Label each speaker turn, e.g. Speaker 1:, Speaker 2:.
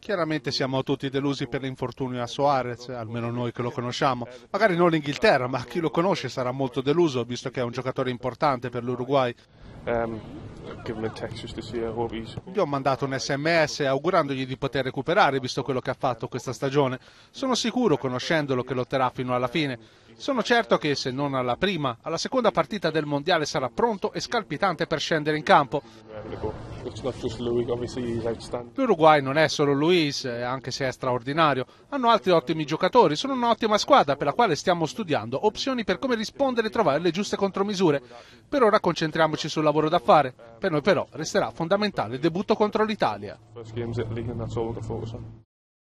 Speaker 1: Chiaramente siamo tutti delusi per l'infortunio a Soares, almeno noi che lo conosciamo. Magari non l'Inghilterra, ma chi lo conosce sarà molto deluso, visto che è un giocatore importante per l'Uruguay. Um, Gli ho mandato un sms augurandogli di poter recuperare visto quello che ha fatto questa stagione. Sono sicuro, conoscendolo, che lotterà fino alla fine. Sono certo che, se non alla prima, alla seconda partita del mondiale sarà pronto e scalpitante per scendere in campo. L'Uruguay non è solo Luis, eh, anche se è straordinario. Hanno altri ottimi giocatori, sono un'ottima squadra per la quale stiamo studiando opzioni per come rispondere e trovare le giuste contromisure. Per ora concentriamoci sul lavoro da fare. Per noi però resterà fondamentale il debutto contro l'Italia.